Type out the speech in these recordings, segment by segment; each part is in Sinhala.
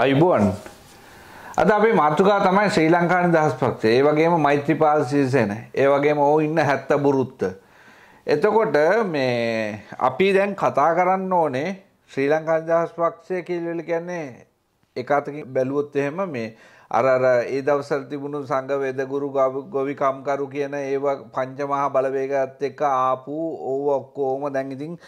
ආයුබෝන් අද අපේ මාතෘකා තමයි ශ්‍රී ලංකා නිදහස් පක්ෂය. ඒ වගේම මෛත්‍රීපාල සිරිසේන. ඒ වගේම ඕ ඉන්න 70 බුරුත්ත. එතකොට මේ අපි දැන් කතා කරන්න ඕනේ ශ්‍රී ලංකා නිදහස් පක්ෂය කියලා කියන්නේ එක අතකින් බැලුවොත් එහෙම මේ අර අර ඒ දවස්වල තිබුණු සංඝ වේදගුරු ගොවි කම්කරු කියන ඒවා පංචමහා බලවේගات එක්ක ආපු ඕව ඔක්කොම දැන් ඉතින්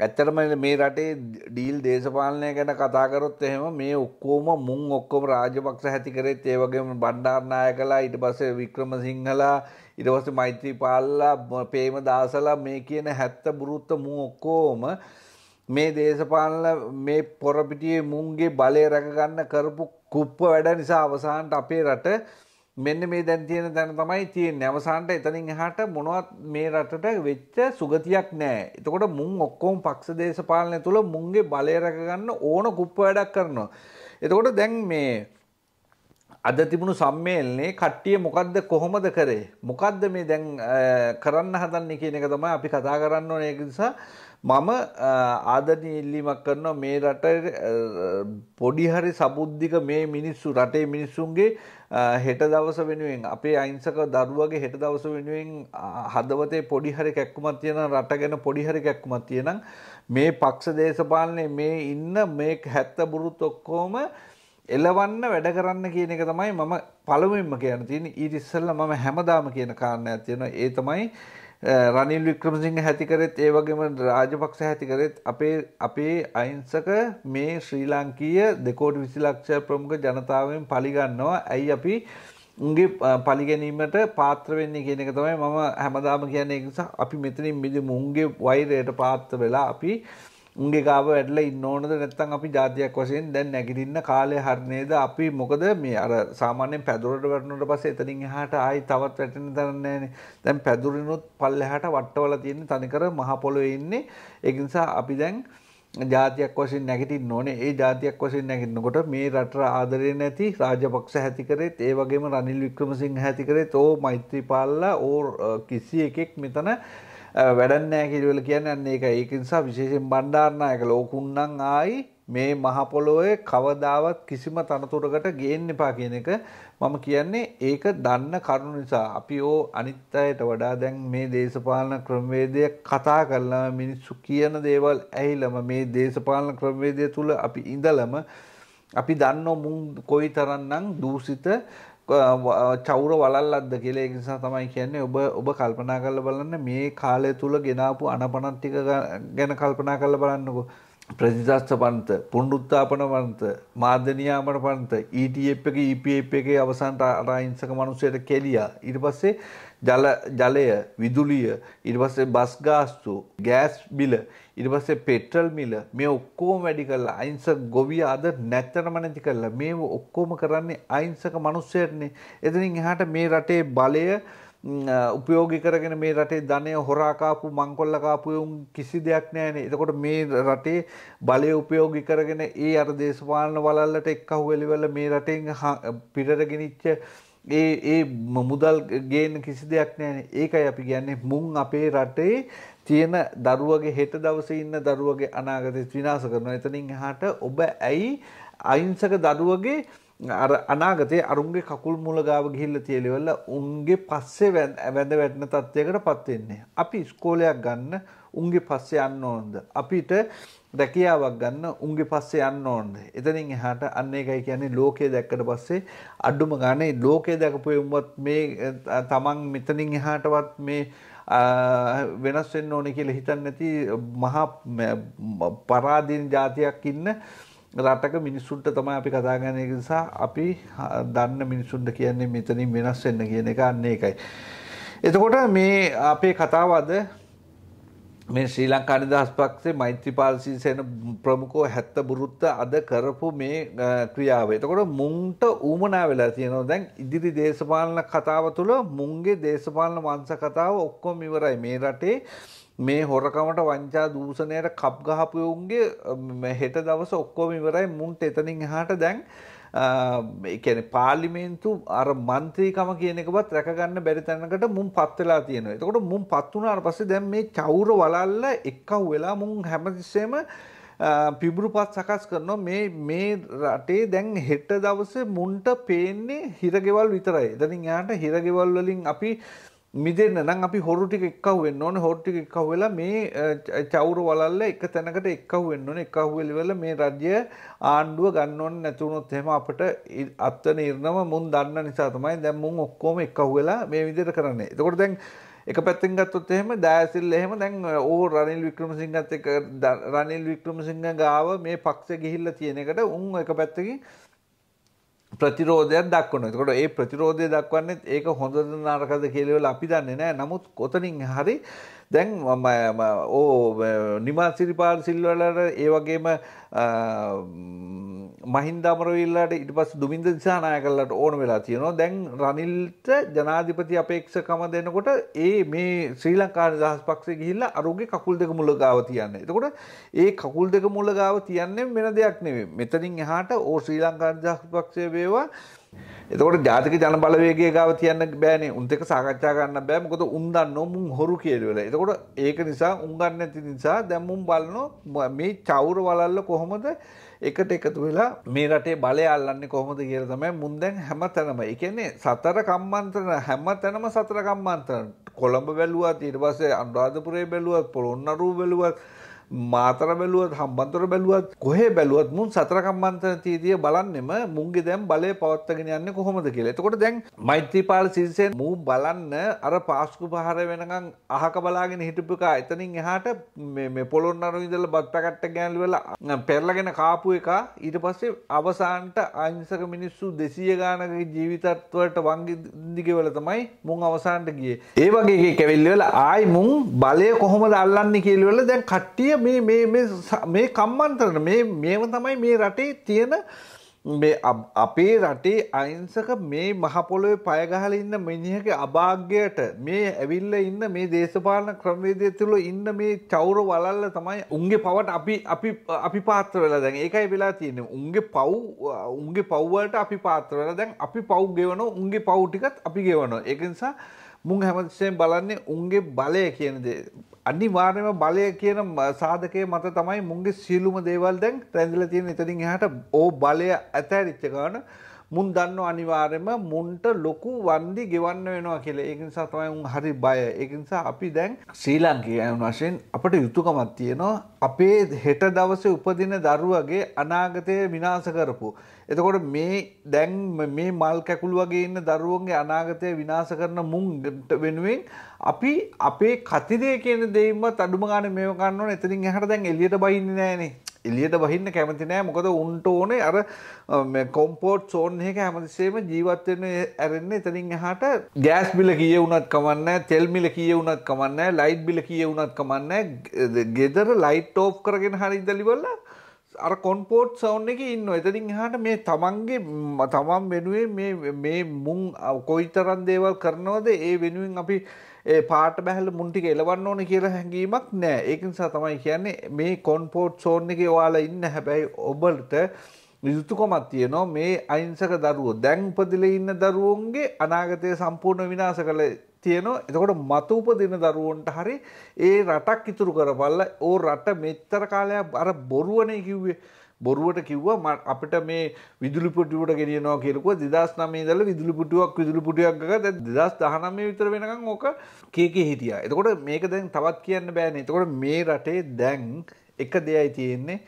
ඇත්තටම මේ රටේ ඩීල් දේශපාලනය ගැන කතාකරොත් එහෙම මේ ඔක්කෝම මුං ඔක්කොම රාජපක්ෂ ඇති කරෙත් ඒ වගේම බණ්ඩාරනායකලා ඊට පස්සේ වික්‍රමසිංහලා ඊට පස්සේ මෛත්‍රීපාලලා ප්‍රේම දාසලා මේ කියන 70 බුරුත්ත මුං ඔක්කොම මේ දේශපාලන මේ පොරපිටියේ මුංගේ බලය රැක ගන්න කරපු කුප්ප වැඩ නිසා අවසානට අපේ රට මෙන්න මේ දැන් තියෙන දැන තමයි තියෙන්නේ. අවසානට එතනින් එහාට මොනවත් මේ රටට වෙච්ච සුගතියක් නැහැ. එතකොට මුන් ඔක්කොම පක්ෂ දේශපාලනය තුල මුන්ගේ බලය රැක ගන්න ඕන කුප්ප වැඩක් කරනවා. එතකොට දැන් මේ අද තිබුණු සම්මේලනේ කට්ටිය මොකද්ද කොහොමද කරේ? මොකද්ද මේ දැන් කරන්න හදන්නේ කියන එක තමයි අපි කතා කරන්න ඕනේ. ඒක නිසා මම ආදනය ඉල්ලීමක් කරනවා මේ රට පොඩිහරි සබුද්ධික මේ මිනිස්සු රටේ මිනිස්සුන්ගේ හෙට දවස වෙනුවෙන් අපේ අයිංසක දරුවගේ හෙට දවස වෙනුවෙන් හදවතේ පොඩිහරි කැක්කුමක් තියෙන රට ගැන පොඩිහරි කැක්කුමක් තියෙනම් මේ පක්ෂ දේශපාලනේ මේ ඉන්න මේ හැත්ත බුරුත් ඔක්කොම එලවන්න වැඩ කරන්න කියන එක තමයි මම පළමුවෙන්ම කියන්න තියෙන්නේ ඊට ඉස්සෙල්ලා මම හැමදාම කියන කාරණයක් තියෙනවා ඒ තමයි Eh, රනිල් වික්‍රමසිංහ හැතිකරෙත් ඒවගේම රාජපක්ෂ හැතිකරෙත් අපේ අපේ අයින්සක මේ ශ්‍රී ලංකීය දෙකෝට විසිලක්ෂ ප්‍රමුඛ ජනතාවෙන් පලිගන්නවා ඇයි අපි උගේ පලිගැනීමට පාත්‍රවෙන්නේ කියන එක තමයි මම හැමදාම කියන්නේ නිසා අපි මෙතනින් මිදි මුන්ගේ වෛරයට පාත්ත වෙලා අපි උන්ගේ කාව වැඩල ඉන්න ඕනද නැත්තම් අපි ජාතියක් වශයෙන් දැන් නැගිටින්න කාලය හරිනේද අපි මොකද මේ අර සාමාන්‍යයෙන් පැදුරට වැටුණට පස්සේ එතනින් එහාට ආයි තවත් වැටෙන්න තරන්නේ නැහනේ දැන් පැදුරිනුත් පල්ලෙහාට වට්ටවල තියෙන තනිකර මහ පොළොවේ ඉන්නේ ඒක නිසා අපි දැන් ජාතියක් වශයෙන් නැගිටින්න ඕනේ ඒ ජාතියක් වශයෙන් නැගිටිනකොට මේ රට ආදරේ නැති රාජපක්ෂ හැති කරේත් ඒ වගේම රනිල් වික්‍රමසිංහ හැති කරේත් ඕ මෛත්‍රීපාලලා ඕ කිසි එකෙක් මෙතන වැඩන්නෑ කිරවල කියන්න ඒක ඒක නිසා විශේෂෙන් බණ්ඩාරණයක ලෝකුන්නන් ආයි මේ මහපොලොවේ කවදාවත් කිසිම තනතුරකට ගේන්න එපා කියන එක මම කියන්නේ ඒක දන්න කරුණු නිසා අපි ඕ අනිත් අයට වඩා දැන් මේ දේශපාලන ක්‍රමවේදය කතා කරලා මිනිස්සු කියන දේවල් ඇහිලම මේ දේශපාලන ක්‍රමවේදය තුල අපි ඉඳලම අපි දන්නෝ මුන් කොයි තරන්නම් දූසිත චෞර වලල්ලද කියලේ නිසා තමයි කියන්නේ ඔබ ඔබ කල්පනා කරල බලන්න මේ කාලය තුළ ගෙනාපු අනපනත්තික ගැන කල්පනා කරල බලන්නකෝ ප්‍රතිදස්ස පන්ත පුණ්ඩුත්තාපන පන්ත මාධ්‍යනියාමන පන්ත ETF එක EPF එකේ e අවසන්ට අරහිංසක මිනිස්සුන්ට කෙලියා ඊට පස්සේ ජල ජලය විදුලිය ඊට පස්සේ බස් ගාස්තු ගෑස් බිල ඊට පස්සේ පෙට්‍රල් මිල මේ ඔක්කොම වැඩි කරලා අහිංසක ගොවියා අද නැත්තරම නැති කරලා මේව ඔක්කොම කරන්නේ අහිංසක මිනිස්සුන්ටනේ එතනින් එහාට මේ රටේ බලය උපයෝගි කරගෙන මේ රටේ ධනය හොරාකාපු මංකොල්ලකාපුයුම් කිසි දෙයක් නෑනේ එතකොට මේ රටේ බලය උපයෝගි කරගෙන ඒ අර දේශපාලන වලල්ලට එක්කහු වෙලිවල මේ රටෙන් පිටරගෙනනිච්ච ඒ ඒ මුදල් ගේන කිසි දෙයක් නෑනේ ඒකයි අපි කියන්නේ මුන් අපේ රටේ තියෙන දරුවගේ හෙට දවසේ ඉන්න දරුවගේ අනාගතය විනාශ කරනවා එතනින් එහාට ඔබ ඇයි අයිංසක දරුවගේ අනාගතයේ අරුන්ගේ කකුල් මුලගාව ගිහිල්ල තියලිවල්ල උන්ගේ පස්සේ වැඳ වැටන තත්ත්යකට පත්වෙන්නේ. අපි ස්කෝලයක් ගන්න උන්ගේ පස්සේ යන්න ඕන්ද. අපිට රැකියාවක් ගන්න උන්ගේ පස්සේ යන්න ඕන්ද. එතනින් එහාට අන්න එකයි කියන්නේ ලෝකය දැක්කට පස්සේ අඩුම ගානේ ලෝකය දැකපු උමත් මේ තමන් මෙතනින් එහාටවත් මේ වෙනස් වෙන්න ඕනේ කියලා හිතන්නේ නැති මහා පරාදීන જાතියක් ඉන්න රටක මිනිස්සුන්ට තමයි අපි කතා ගන්න එක නිසා අපි දන්න මිනිසුන්ට කියන්නේ මෙතනින් වෙනස් වෙන්න කියන එක අන්න ඒකයි. එතකොට මේ අපේ කතාව අද මේ ශ්‍රී ලංකා නිදහස් පක්ෂේ මෛත්‍රීපාල සිරිසේන ප්‍රමුඛෝ හැත්ත බුරුත්ත අද කරපු මේ ක්‍රියාව. එතකොට මුන්ට ඌමනා වෙලා තියෙනවා දැන් ඉදිරි දේශපාලන කතාව තුළ මුන්ගේ දේශපාලන වංශ කතාව ඔක්කොම ඉවරයි. මේ රටේ මේ හොරකමට වංචා දූෂණයට කප් ගහපයවුන්ගේ හෙට දවස ඔක්කොම ඉවරයි මුන්ට එතනින් එහාට දැන් එකන පාලිමේන්තු අර මන්ත්‍රීකම කියනෙකවත් රැකගන්න බැරි තැනකට මුම් පත්වෙලා තියෙන එතකොට මුම් පත්වන අර පස්සේ දැන් මේ චෞර වලල්ල එක්කව් වෙලා මුන් හැමතිස්සේම පිබුරු පත් සකස් කරනවා මේ මේ රටේ දැන් හෙට දවස මුන්ට පේන්නේ හිරගෙවල් විතරයි එතනින් යාට හිරගෙවල් වලින් අපි මිදන්න නම් අපි හොරු ටික එක්කව වෙන්න ඕන හොට්ටික එකව වෙලා මේ චවුරු වලල්ල එක තැනකට එක්කව වෙන්න ඕන එකවවෙලිවෙල මේ රජ්‍ය ආණ්ඩුව ගන්න ඕන නැතුනොත් එහෙම අපට අත්ව නිර්ණම මුන් දන්න නිසා තමයි දැන් මුන් ඔක්කොම එක්කව වෙලා මේ විදිහට කරන්නේ. එතකොට දැන් එක පැත්තෙන් ගත්තොත් එහෙම දෑසිල් එහෙම දැන් ඕ රනිල් වික්‍රමසිංහත් එක රනිල් වික්‍රමසිංහ ගාව මේ පක්ෂේ ගිහිල්ලා තියෙන එකට උන් එක පැත්තකින් ප්‍රතිරෝධයක් දක්වන. එතකොට ඒ ප්‍රතිරෝධය දක්වන්නේ ඒක හොඳද නරකද කියලා අපි දන්නේ නැහැ. නමුත් කොතනින් හරි දැන් මම ඕ නිමා සිරිපාල සිල්වලට ඒ වගේම මහින්දමරවිල්ලට ඉට පස් දුමින්ද දිසානාය කරලට ඕන වෙලා තියෙනවා දැන් රනිල්ට ජනාධිපති අපේක්ෂකම දෙනකොට ඒ මේ ශ්‍රී ලංකා නිදහස් පක්ෂේ ගිහිල්ලා අරුගේ කකුල් දෙක මුල ගාව තියන්න. එතකොට ඒ කකුල් දෙක මුල ගාව තියන්නේ වෙන දෙයක් නෙවෙයි. මෙතනින් එහාට ඕ ශ්‍රී ලංකා නිදහස් පක්ෂය වේවා එතකොට ජාතික ජන බලවේගය ගාව තියන්න බෑනේ උන්ට එක සාකච්ඡා ගන්න බෑ මොකද උන් දන්නෝ මුන් හොරු කියලා. එතකොට ඒක නිසා උන් ගන්න නැති නිසා දැන් මුන් බලනෝ මේ චෞර වලල්ල කොහොමද එකට එකතු වෙලා මේ රටේ බලය අල්ලන්නේ කොහොමද කියලා තමයි මුන් දැන් හැමතැනම. ඒ කියන්නේ සතර කම්මන්ත්‍රණ හැමතැනම සතර කම්මන්ත්‍රණ කොළඹ බැලුවත් ඊට පස්සේ අනුරාධපුරේ බැලුවත් පොළොන්නරුව බැලුවත් මාතර බැලුවත් හම්බන්තොට බැලුවත් කොහේ බැලුවත් මුන් සතර කම්මන්තනතියදිය බලන්නෙම මුන්ගේ දැන් බලය පවත්වගෙන යන්නේ කොහොමද කියලා. එතකොට දැන් මෛත්‍රීපාල සිරිසෙන් මූ බලන්න අර පාස්කු පහර වෙනකන් අහක බලාගෙන හිටපුකා එතනින් එහාට මේ පොළොන් අරු ඉඳලා බත් පැකට්ට ගෑනලි වෙලා පෙරලගෙන කාපු එක ඊට පස්සේ අවසානට අහිංසක මිනිස්සු 200 ගානක ජීවිතත් වලට වංගි දිගවල තමයි මුන් අවසානට ගියේ. ඒ වගේ එකේ කැවිලි වල ආයි මුන් බලය කොහොමද අල්ලන්නේ කියලා දැන් කට්ටිය මේ කම්මන්තරන මේම තමයි මේ රටේ තියෙන අපේ රටේ අයින්සක මේ මහපොළොවේ පයගහල ඉන්න මිනිහක අභාග්‍යයට මේ ඇවිල්ල ඉන්න මේ දේශපාලන ක්‍රමවේදය තුළ ඉන්න මේ චෞර වලල්ල තමයි උන්ගේ පවට අපි අපි අපි පාත්‍ර වෙලා දැන් ඒකයි වෙලා තියෙන උන්ගේ පව් උන්ගේ පව්වලට අපි පාත්‍ර වෙලා දැන් අපි පව් ගෙවනෝ උන්ගේ පව් ටිකත් අපි ගෙවනෝ ඒක නිසා මුං හැමතිස්සයෙන් බලන්නේ උන්ගේ බලය කියන අනිවාර්යම බලය කියන සාධකය මත තමයි මුන්ගේ සියලුම දේවල් දැන් රැඳිලා තියෙන එතනින් එහාට ඕ බලය ඇතැරිච්ච ගාන මුන් දන්න අනිවාර්යම මුන්ට ලොකු වන්දි ගෙවන්න වෙනවා කියලා ඒක නිසා තමයි උන් හරි බය. ඒක නිසා අපි දැන් ශ්‍රී ලංකේයන් වශයෙන් අපට යුතුයකමක් තියෙනවා අපේ හෙට දවසේ උපදින දරුවගේ අනාගතය විනාශ කරපු. එතකොට මේ දැන් මේ මල් කැකුළු වගේ ඉන්න දරුවන්ගේ අනාගතය විනාශ කරන මුන් වෙනුවෙන් අපි අපේ කතිරේ කියන දෙයින්වත් අඩුම ගන්න මේව ගන්න ඕන. එතනින් එහාට දැන් එළියට බයින්නේ නැහනේ. එලියට බහින්න කැමති නෑ මොකද උන්ට ඕනේ අර කොම්පෝට් සෝන්හක හැමතිසේම ජීවත්වෙන ඇරෙන්න්න එතනින් එහට ගෑස් බිල කිය වුනත් කමන්න තෙල්මිල කිය වුනත් කමන්න ලයිට් බිල කිය වුනත් කමන්න ගෙදර ලයිට් ටෝප් කරගෙන හරි ඉදලිවල්ලා අර කොන්පෝට් සවුන් එක ඉන්න එතරින් හට මේ තමන්ගේ තමන් වෙනුවේ මේ මුං කොයි තරන් දේවල් කරනවද ඒ වෙනුවෙන් අපි පාට බැහල මුන්ටික එලවන්න ඕන කියලා හැඟීමක් නෑ ඒකනිසා තමයි කියන්නේ මේ කොන්පෝට් සෝන් එක ඔයාලා ඉන්න හැබැයි ඔබලට යුතුකොමත් තියනවා මේ අයිංසක දරුවෝ දැන් උපදිල ඉන්න දරුවන්ගේ අනාගතය සම්පූර්ණ විනාශ කළ තියෙනවා එතකොට මතුපදින දරුවන්ට හරි ඒ රටක් ඉතුරු කරපල්ලා ඕ රට මෙච්චර කාලයක් අර බොරුවනේ කිව්වේ බොරුවට කිව්වා අපිට මේ විදුලිපුටුවට ගෙනියනවා කියලකුව දෙදස් නමේ දල විදුලිපුටුවක් විදුලිපුටියක් ගත දෙදස් දහනමේ විතර වෙනකම් ඕක කේක හිටිය එතකොට මේක දැන් තවත් කියන්න බෑන එතකොට මේ රටේ දැන් එක දෙයයි තියෙන්නේ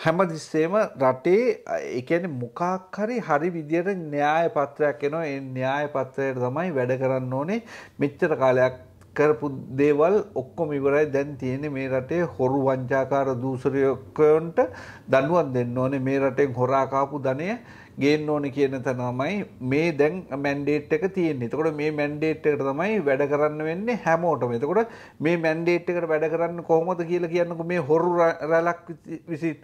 හැම දිස්සේම රටේ එකන මොකක් හරි හරි විදියට න්‍යාය පත්‍රයක් එනවා ඒ න්‍යාය පත්‍රයට තමයි වැඩ කරන්න ඕනේ මෙච්චර කාලයක් කරපු දේවල් ඔක්කොම ඉවරයි දැන් තියෙන මේ රටේ හොරු වංචාකාර දූසරයකයොන්ට දනුවත් දෙන්න ඕනේ මේ රටෙන් හොරාකාපු ධනය ගේන්න ඕන කියන තනමයි මේ දැන් මැන්ඩේට් එක තියෙන්නේ. එතකොට මේ මැන්ඩේට් එකට තමයි වැඩ කරන්න වෙන්නේ හැමෝටම. එතකොට මේ මැන්ඩේට් එකට වැඩ කරන්න කොහොමද කියලා කියන්නකෝ මේ හොරු රැලක් විසිට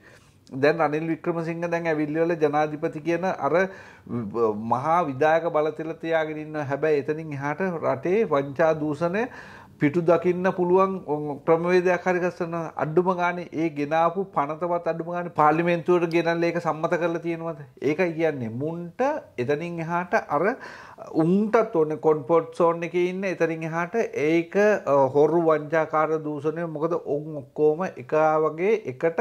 දැන් අනිල් වික්‍රමසිංහ දැන් ඇවිල්ලවල ජනාධිපති කියන අර මහා විදායක බලතල තියාගෙන ඉන්න හැබැයි එතනින් එහාට රටේ වංචා දූෂණය පිටු දකින්න පුළුවන් ක්‍රමවේදයක් හරි ගස්සන අඩුම ගානේ ඒ ගෙනාපු පනතවත් අඩුම ගානේ පාර්ලිමේන්තුවට ගෙනල්ලා ඒක සම්මත කරලා තියෙනවද ඒකයි කියන්නේ මුන්ට එතනින් එහාට අර උන්ටත් ඕනේ කොන්ෆර්ට් සෝන් එකේ ඉන්න එතනින් එහාට ඒක හොරු වංචාකාර දූෂණය මොකද ඔවුන් ඔක්කොම එකා වගේ එකට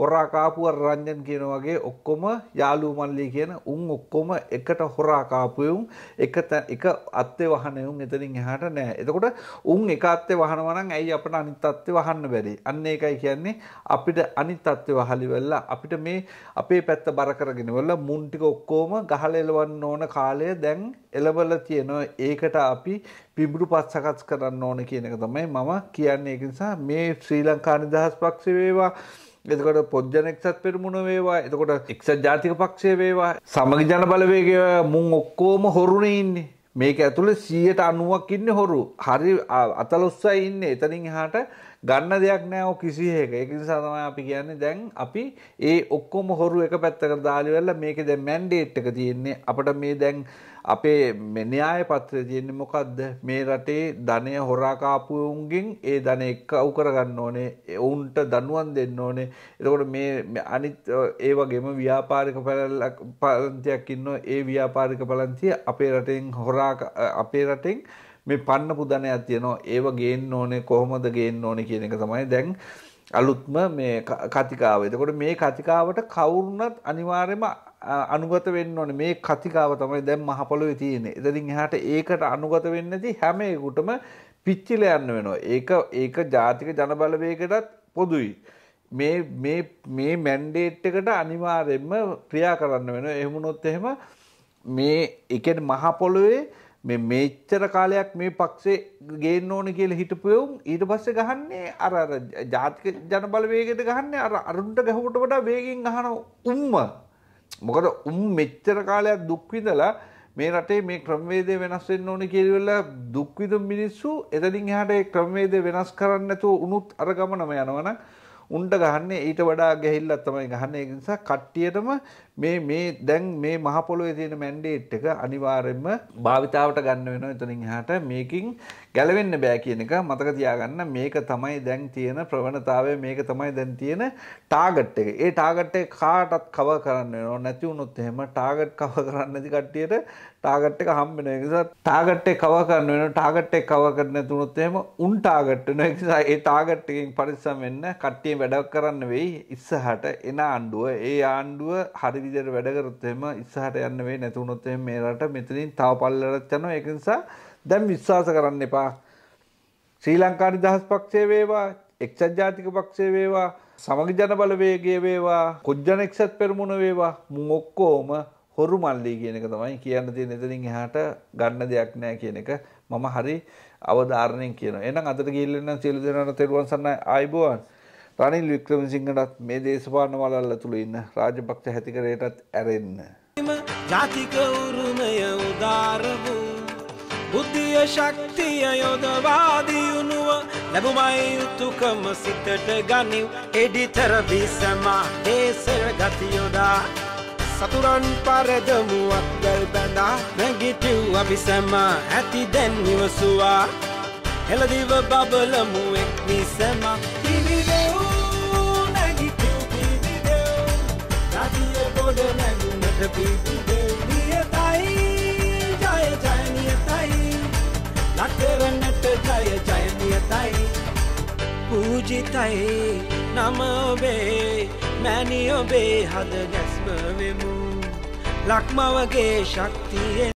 හොරාකාපුුව රංජන් කියන වගේ ඔක්කොම යාලූ මල්ලි කියන උන් ඔක්කොම එකට හොරාකාපයුම් එක එක අත්තේ වහනයුම් එතනින් එහට නෑ එතකොට උන් එක අත්තේ වහනවනන් ඇයි අපට අනිතත්ව වහන්න බැරි අන්න එකයි කියන්නේ අපිට අනිතත්ව වහලි වෙල්ලා අපිට මේ අපේ පැත්ත බර කරගෙන වෙල්ල මුන්ටික ඔක්කෝම ගහල එලවන්න ඕන කාලය දැන් එලබල තියෙනවා ඒකට අපි පිබුරු පත් සකස් කරන්න ඕන කියන එක තමයි මම කියන්නේ එක නිසා මේ ශ්‍රී ලංකා නිදහස් පක්ෂ වේවා එතකොට පොද්ජන එක්සත් පෙරමුණ වේවා එතකොට එක්සත් ජාතික පක්ෂය වේවා සමග ජන බලවේග මුන් ඔක්කෝම හොරුනේ ඉන්නේ මේක ඇතුළ සියයට අනුවක් ඉන්න හොරු හරි අතලොස්සයි ඉන්න එතනින් හාට ගන්න දෙයක් නෑෝ කිසිහක එක සාතම අපි කියන්නේ දැන් අපි ඒ ඔක්කොම හොරු එක පැත්තක දාලිවෙල්ල මේක දැ මැන්ඩේට් එක තියෙන්නේ අපට මේ දැන් අපේ මෙන්‍යාය පත්‍රය තියෙන්නේ මොකක්ද මේ රටේ ධනය හොරාකාපුවුන්ගෙන් ඒ ධන එක්ක අවු කරගන්න ඕනේ ඔවුන්ට දනුවන් දෙන්න ඕනේ එතකොට මේ අනිත් ඒ වගේම ව්‍යාපාරික පලන්තියක් ඉන්න ඒ ව්‍යාපාරික පලන්තිය අපේ රටෙන් හොරා අපේ රටෙන් මේ පන්න පුදනයක් තියෙනවා ඒව ගේන්න ඕනේ කොහොමද ගේන්න ඕනේ කියන එක තමයි දැන් අලුත්ම මේ කතිකාව. එතකොට මේ කතිකාවට කවුරුනත් අනිවාර්යයෙන්ම අනුගත වෙන්න ඕන මේ කතිකාව තමයි දැම් මහපොලොව තියන්නේ එදරින් හට ඒකට අනුගත වෙන්නති හැම එකුටම පිච්චිල යන්න වෙනවා ඒක ඒක ජාතික ජනබලවයකටත් පොදුයි. මේ මේ මේ මැන්ඩේට් එකට අනිවාර්යෙන්ම ක්‍රියා කරන්න වෙන එහමුණොත් එහෙම මේ එකෙන් මහපොළොවේ මේ මේච්චර කාලයක් මේ පක්ෂේ ගේන්න ඕන කියල හිටපයවුම් ඊට පස්සේ ගහන්නේ අර ජාතික ජනබල වේගෙට ගහන්නේ අර අරුන්ට ගැහුට වඩා වේගෙන් ගහන උම්ම මොකද උම් මෙච්චර කාලයක් දුක්විදලා මේ රටේ මේ ක්‍රමවේදය වෙනස් වෙන්න ඕන කියලවෙල දුක්විදු මිනිස්සු එතනින් එහට ක්‍රමවේදය වෙනස් කරන්න ඇතුව උනුත් අර ගමනම යනවන උන්ට ගහන්නේ ඊට වඩා ගැහිල්ලත් තමයි ගහන්නේ නිසා කට්ටියටම මේ මේ දැන් මේ මහපොළොවේ තියෙන මැන්ඩේට් එක අනිවාර්යෙන්ම භාවිතාවට ගන්න වෙනවා එතනින් එහාට මේකින් ගැලවෙන්න බෑ කියන එක මතක තියාගන්න මේක තමයි දැන් තියෙන ප්‍රවණතාවය මේක තමයි දැන් තියෙන ටාගට් එක. ඒ ටාගට් එක කාටත් කව කරන්න වෙනවා. නැති වුණොත් එහෙම ටාගට් කව කරන්න නැති කට්ටියට ටාගට් එක හම්බ වෙනවා. ඒ නිසා ටාගට් එක කව කරන්න වෙනවා. ටාගට් එක කව කරන්න නැති වුණොත් එහෙම උන් ටාගට් වෙනවා. ඒ නිසා ඒ ටාගට් එකෙන් පරිස්සම් වෙන්න කට්ටිය වැඩක් කරන්න වෙයි. ඉස්සහට එන ආණ්ඩුව ඒ ආණ්ඩුව හරි විදිහට වැඩ කරොත් එහෙම ඉස්සහට යන්න වෙයි. නැති වුණොත් එහෙම මේ රට මෙතනින් තව පල්ලරට යනවා. ඒක නිසා දැන් විශ්වාස කරන්න එපා. ශ්‍රී ලංකා නිදහස් පක්ෂය වේවා, එක්සත් ජාතික පක්ෂය වේවා, සමග ජනබලවේගය වේවා, කොජ්ජන එක්සත් පෙරමුණ වේවා, මුන් ඔක්කොම හොරු මල්ලි කියන එක තමයි කියන්න තියෙන එතනින් එහාට ගන්න දෙයක් නැහැ කියන එක මම හරි අවධාරණයෙන් කියනවා. එහෙනම් අදට ගිහිල්ලා නම් සියලු දෙනාට තෙරුවන් සරණයි ආයිබෝවන්. රනිල් වික්‍රමසිංහටත් මේ දේශපාලන වලල්ල තුල ඉන්න රාජපක්ෂ හැතිකරයටත් ඇරෙන්න. ජාතික උරුමය උදාර වූ ශක්තිය ශක්තිය යොදවාදියුණුව ලැබුමයි යුතුකම සිතට ගනිව් එඩිතර බිසමා දේසර ගතියොදා සතුරන් පරදමුවක් ගල් බැඳා නැගිටිව් අபிසමා ඇති දැන් නිවසුවා හෙළදිව බබලමු එක් නිසමා පිරිවෙව් නැගිටිව් පිරිවෙව් ගතිය ගොඩ නැගුණට පිරිවෙව් සුපතයි පූජිතයි නම ඔබේ මැනි ඔබේ හද ගැස්ම වෙමු ලක්මවගේ ශක්තියෙන්